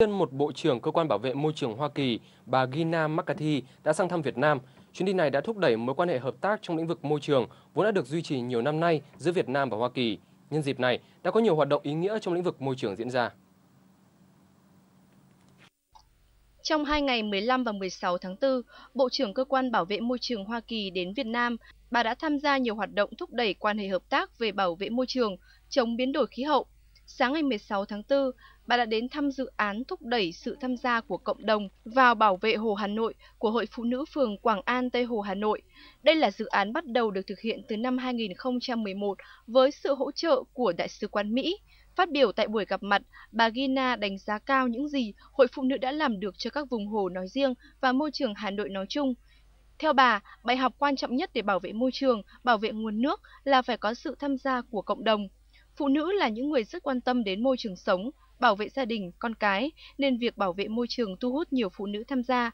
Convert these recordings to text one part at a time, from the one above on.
Nhân một Bộ trưởng Cơ quan Bảo vệ Môi trường Hoa Kỳ, bà Gina McCarthy đã sang thăm Việt Nam. Chuyến đi này đã thúc đẩy mối quan hệ hợp tác trong lĩnh vực môi trường, vốn đã được duy trì nhiều năm nay giữa Việt Nam và Hoa Kỳ. Nhân dịp này, đã có nhiều hoạt động ý nghĩa trong lĩnh vực môi trường diễn ra. Trong hai ngày 15 và 16 tháng 4, Bộ trưởng Cơ quan Bảo vệ Môi trường Hoa Kỳ đến Việt Nam. Bà đã tham gia nhiều hoạt động thúc đẩy quan hệ hợp tác về bảo vệ môi trường, chống biến đổi khí hậu sáng ngày 16 tháng 4, bà đã đến thăm dự án thúc đẩy sự tham gia của cộng đồng vào bảo vệ Hồ Hà Nội của Hội Phụ Nữ phường Quảng An, Tây Hồ, Hà Nội. Đây là dự án bắt đầu được thực hiện từ năm 2011 với sự hỗ trợ của Đại sứ quán Mỹ. Phát biểu tại buổi gặp mặt, bà Gina đánh giá cao những gì Hội Phụ Nữ đã làm được cho các vùng hồ nói riêng và môi trường Hà Nội nói chung. Theo bà, bài học quan trọng nhất để bảo vệ môi trường, bảo vệ nguồn nước là phải có sự tham gia của cộng đồng. Phụ nữ là những người rất quan tâm đến môi trường sống, bảo vệ gia đình, con cái, nên việc bảo vệ môi trường thu hút nhiều phụ nữ tham gia.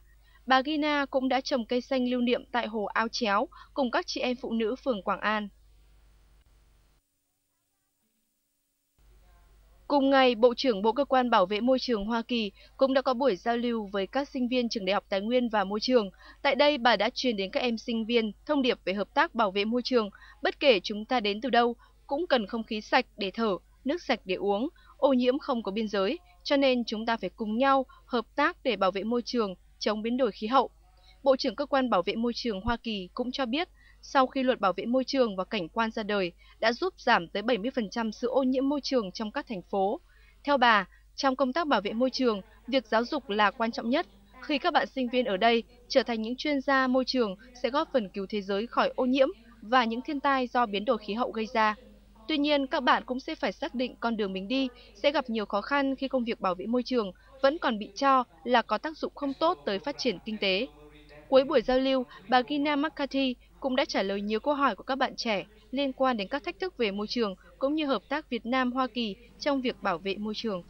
Bà Gina cũng đã trồng cây xanh lưu niệm tại hồ Ao Chéo cùng các chị em phụ nữ phường Quảng An. Cùng ngày, Bộ trưởng Bộ Cơ quan Bảo vệ Môi trường Hoa Kỳ cũng đã có buổi giao lưu với các sinh viên Trường Đại học Tài nguyên và Môi trường. Tại đây, bà đã truyền đến các em sinh viên thông điệp về hợp tác bảo vệ môi trường. Bất kể chúng ta đến từ đâu, cũng cần không khí sạch để thở, nước sạch để uống, ô nhiễm không có biên giới, cho nên chúng ta phải cùng nhau hợp tác để bảo vệ môi trường, chống biến đổi khí hậu. Bộ trưởng Cơ quan Bảo vệ Môi trường Hoa Kỳ cũng cho biết, sau khi luật bảo vệ môi trường và cảnh quan ra đời, đã giúp giảm tới 70% sự ô nhiễm môi trường trong các thành phố. Theo bà, trong công tác bảo vệ môi trường, việc giáo dục là quan trọng nhất. Khi các bạn sinh viên ở đây trở thành những chuyên gia môi trường sẽ góp phần cứu thế giới khỏi ô nhiễm và những thiên tai do biến đổi khí hậu gây ra. Tuy nhiên, các bạn cũng sẽ phải xác định con đường mình đi sẽ gặp nhiều khó khăn khi công việc bảo vệ môi trường vẫn còn bị cho là có tác dụng không tốt tới phát triển kinh tế. Cuối buổi giao lưu, bà Gina McCarthy cũng đã trả lời nhiều câu hỏi của các bạn trẻ liên quan đến các thách thức về môi trường cũng như hợp tác Việt Nam-Hoa Kỳ trong việc bảo vệ môi trường.